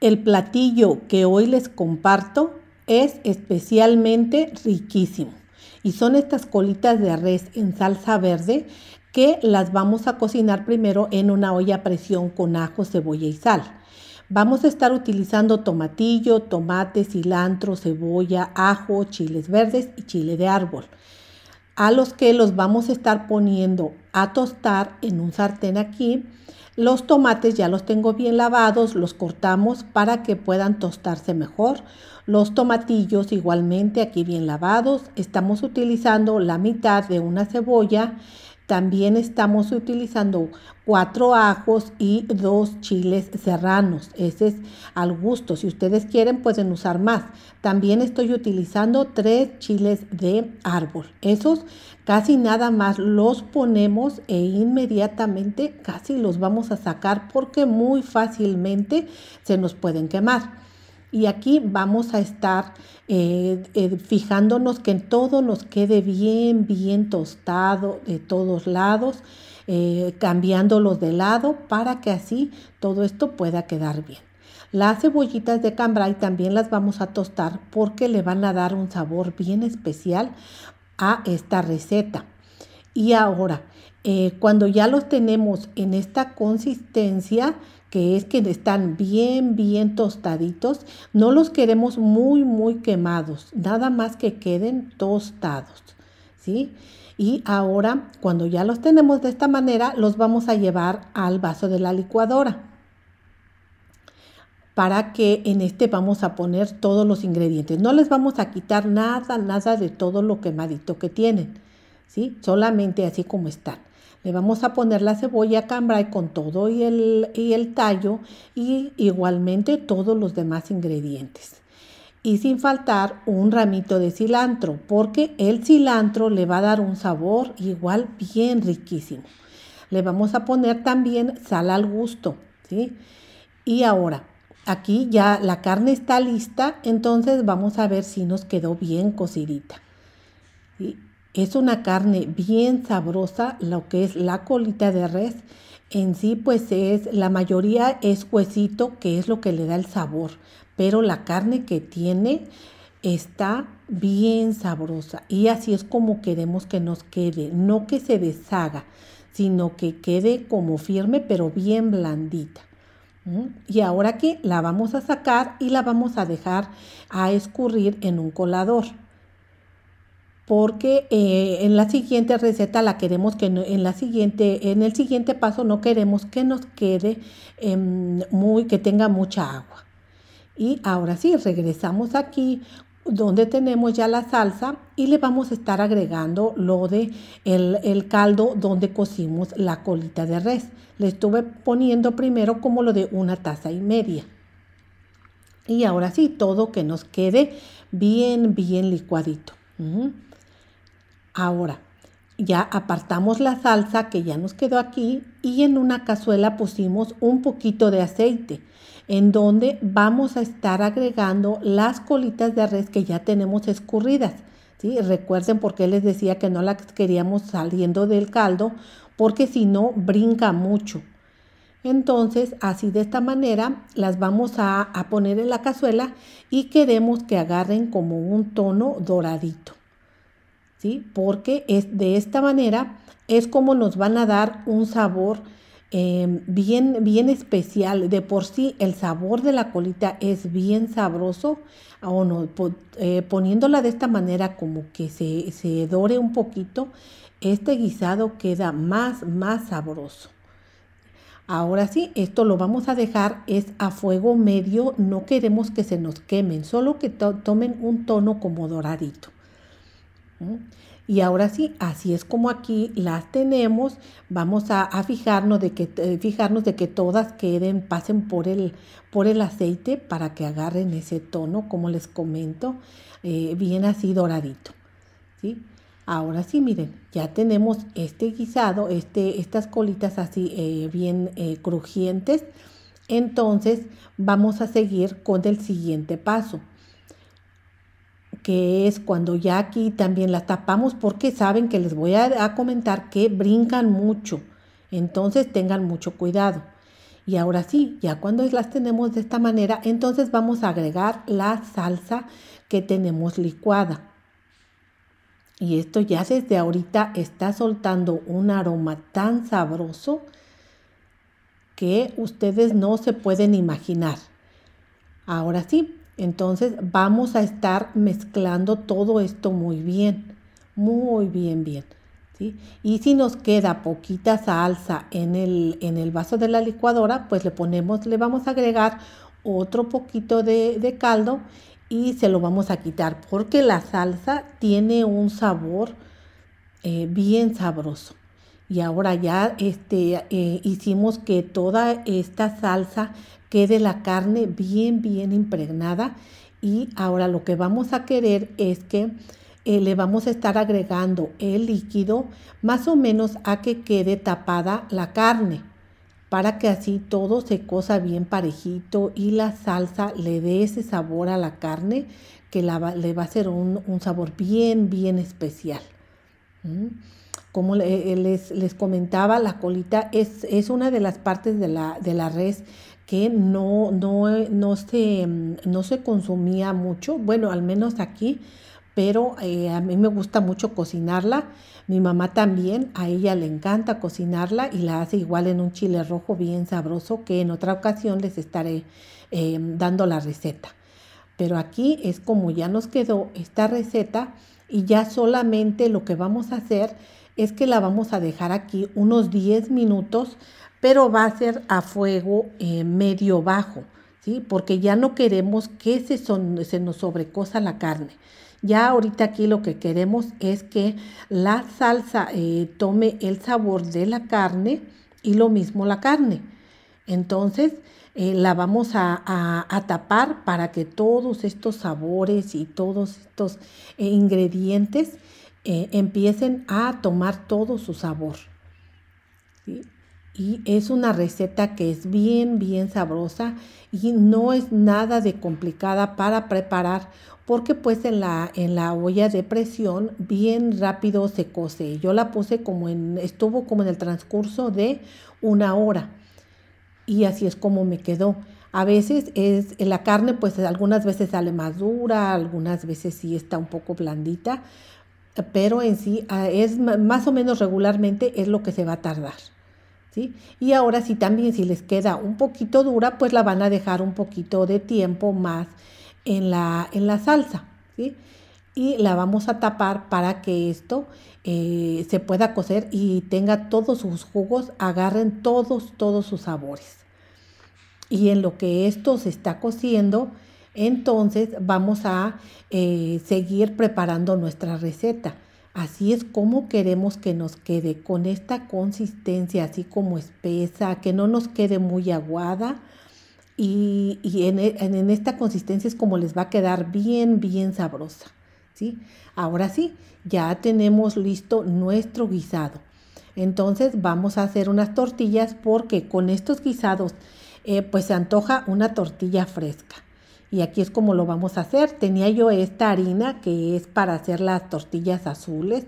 El platillo que hoy les comparto es especialmente riquísimo y son estas colitas de res en salsa verde que las vamos a cocinar primero en una olla a presión con ajo, cebolla y sal. Vamos a estar utilizando tomatillo, tomate, cilantro, cebolla, ajo, chiles verdes y chile de árbol a los que los vamos a estar poniendo a tostar en un sartén aquí. Los tomates ya los tengo bien lavados, los cortamos para que puedan tostarse mejor. Los tomatillos igualmente aquí bien lavados. Estamos utilizando la mitad de una cebolla también estamos utilizando cuatro ajos y dos chiles serranos. Ese es al gusto. Si ustedes quieren, pueden usar más. También estoy utilizando tres chiles de árbol. Esos casi nada más los ponemos e inmediatamente casi los vamos a sacar porque muy fácilmente se nos pueden quemar. Y aquí vamos a estar eh, eh, fijándonos que todo nos quede bien, bien tostado de todos lados, eh, cambiándolos de lado para que así todo esto pueda quedar bien. Las cebollitas de cambray también las vamos a tostar porque le van a dar un sabor bien especial a esta receta. Y ahora, cuando ya los tenemos en esta consistencia, que es que están bien, bien tostaditos. No los queremos muy, muy quemados, nada más que queden tostados, ¿sí? Y ahora, cuando ya los tenemos de esta manera, los vamos a llevar al vaso de la licuadora para que en este vamos a poner todos los ingredientes. No les vamos a quitar nada, nada de todo lo quemadito que tienen, ¿sí? Solamente así como están. Le vamos a poner la cebolla cambray con todo y el, tallo y igualmente todos los demás ingredientes. Y sin faltar un ramito de cilantro, porque el cilantro le va a dar un sabor igual bien riquísimo. Le vamos a poner también sal al gusto, ¿sí? Y ahora, aquí ya la carne está lista, entonces vamos a ver si nos quedó bien cocidita. Es una carne bien sabrosa, lo que es la colita de res. En sí, pues es, la mayoría es huesito, que es lo que le da el sabor, pero la carne que tiene está bien sabrosa y así es como queremos que nos quede, no que se deshaga, sino que quede como firme pero bien blandita. Y ahora que la vamos a sacar y la vamos a dejar a escurrir en un colador porque eh, en la siguiente receta la queremos que en la siguiente en el siguiente paso no queremos que nos quede em, muy que tenga mucha agua y ahora sí regresamos aquí donde tenemos ya la salsa y le vamos a estar agregando lo de el, caldo donde cocimos la colita de res. Le estuve poniendo primero como lo de una taza y media. Y ahora sí, todo que nos quede bien, bien licuadito. Ahora, ya apartamos la salsa que ya nos quedó aquí y en una cazuela pusimos un poquito de aceite en donde vamos a estar agregando las colitas de res que ya tenemos escurridas. Recuerden por qué les decía que no las queríamos saliendo del caldo porque si no brinca mucho. Entonces, así de esta manera las vamos a poner en la cazuela y queremos que agarren como un tono doradito. Porque es, de esta manera es como nos van a dar un sabor em, bien, bien especial. De por sí el sabor de la colita es bien sabroso, o no, eh, poniéndola de esta manera como que se, dore un poquito, este guisado queda más, más sabroso. Ahora sí, esto lo vamos a dejar es a fuego medio, no queremos que se nos quemen, solo que tomen un tono como doradito. Y ahora sí, así es como aquí las tenemos. Vamos a, fijarnos, de que, eh, fijarnos de que todas queden, pasen por el, por el aceite para que agarren ese tono, como les comento, eh, bien así doradito. ¿sí? Ahora sí, miren, ya tenemos este guisado, este, estas colitas así eh, bien crujientes. Entonces vamos a seguir con el siguiente paso que es cuando ya aquí también la tapamos porque saben que les voy a, a comentar que brincan mucho. Entonces tengan mucho cuidado. Y ahora sí, ya cuando las tenemos de esta manera, entonces vamos a agregar la salsa que tenemos licuada. Y esto ya desde ahorita está soltando un aroma tan sabroso que ustedes no se pueden imaginar. Ahora sí, entonces vamos a estar mezclando todo esto muy bien, muy bien, bien. ¿sí? Y si nos queda poquita salsa en el, en el vaso de la licuadora, pues le ponemos, le vamos a agregar otro poquito de, caldo y se lo vamos a quitar porque la salsa tiene un sabor eh, bien sabroso. Y ahora ya este, eh, hicimos que toda esta salsa quede la carne bien, bien impregnada. Y ahora lo que vamos a querer es que eh, le vamos a estar agregando el líquido más o menos a que quede tapada la carne para que así todo se cosa bien parejito y la salsa le dé ese sabor a la carne que le va a hacer un, sabor bien, bien especial. ¿Mm? como eh, les, les comentaba, la colita es, es, una de las partes de la, de res que no, no, se, no se consumía mucho, bueno, al menos aquí, pero eh, a mí me gusta mucho cocinarla. Mi mamá también, a ella le encanta cocinarla y la hace igual en un chile rojo bien sabroso que en otra ocasión les estaré eh, dando la receta. Pero aquí es como ya nos quedó esta receta y ya solamente lo que vamos a hacer es que la vamos a dejar aquí unos 10 minutos, pero va a ser a fuego eh, medio bajo, ¿sí? Porque ya no queremos que se, nos sobrecosa la carne. Ya ahorita aquí lo que queremos es que la salsa eh, tome el sabor de la carne y lo mismo la carne. Entonces eh, la vamos a, tapar para que todos estos sabores y todos estos ingredientes eh, empiecen a tomar todo su sabor. Y es una receta que es bien, bien sabrosa y no es nada de complicada para preparar porque pues en la, en la olla de presión bien rápido se cose. Yo la puse como en, estuvo como en el transcurso de una hora y así es como me quedó. A veces es la carne, pues algunas veces sale más dura, algunas veces sí está un poco blandita, pero en sí ah, es más o menos regularmente es lo que se va a tardar. ¿Sí? Y ahora si también si les queda un poquito dura, pues la van a dejar un poquito de tiempo más en la, en la salsa. ¿sí? Y la vamos a tapar para que esto eh, se pueda cocer y tenga todos sus jugos, agarren todos, todos sus sabores. Y en lo que esto se está cociendo, entonces vamos a eh, seguir preparando nuestra receta. Así es como queremos que nos quede, con esta consistencia así como espesa, que no nos quede muy aguada. Y, e, en, esta consistencia es como les va a quedar bien, bien sabrosa. ¿sí? Ahora sí, ya tenemos listo nuestro guisado. Entonces vamos a hacer unas tortillas porque con estos guisados eh, pues se antoja una tortilla fresca y aquí es como lo vamos a hacer. Tenía yo esta harina que es para hacer las tortillas azules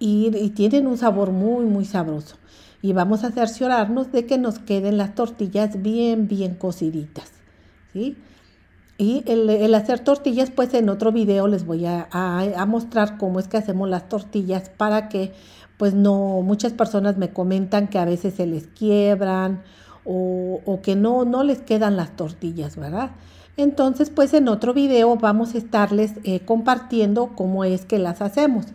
y, tienen un sabor muy muy sabroso. Y vamos a cerciorarnos de que nos queden las tortillas bien bien cociditas, ¿sí? Y el, hacer tortillas, pues en otro video les voy a, mostrar cómo es que hacemos las tortillas para que pues no, muchas personas me comentan que a veces se les quiebran o, o, que no, no les quedan las tortillas, ¿verdad? Entonces, pues en otro video vamos a estarles eh, compartiendo cómo es que las hacemos.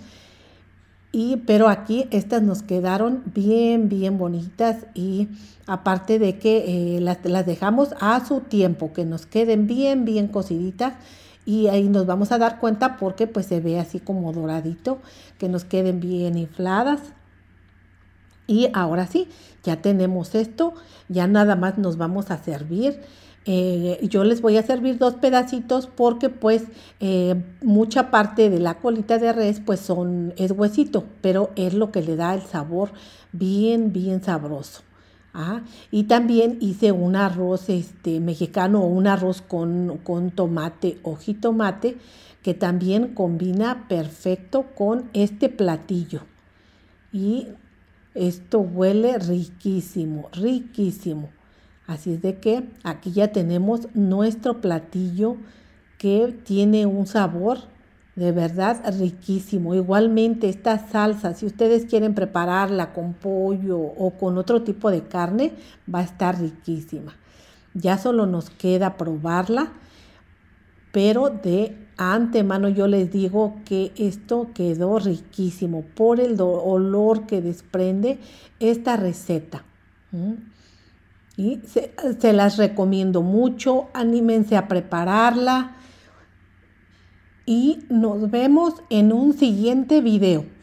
Y, pero aquí estas nos quedaron bien, bien bonitas y aparte de que eh, las, dejamos a su tiempo, que nos queden bien, bien cosiditas y ahí nos vamos a dar cuenta porque pues se ve así como doradito, que nos queden bien infladas. Y ahora sí, ya tenemos esto, ya nada más nos vamos a servir. Eh, yo les voy a servir dos pedacitos porque pues eh, mucha parte de la colita de res pues son, es huesito, pero es lo que le da el sabor bien, bien sabroso. ¿ah? y también hice un arroz este, mexicano o un arroz con, con tomate o jitomate que también combina perfecto con este platillo. Y esto huele riquísimo, riquísimo. Así es de que aquí ya tenemos nuestro platillo que tiene un sabor de verdad riquísimo. Igualmente esta salsa, si ustedes quieren prepararla con pollo o con otro tipo de carne, va a estar riquísima. Ya solo nos queda probarla, pero de antemano yo les digo que esto quedó riquísimo por el olor que desprende esta receta se, se las recomiendo mucho, anímense a prepararla y nos vemos en un siguiente video.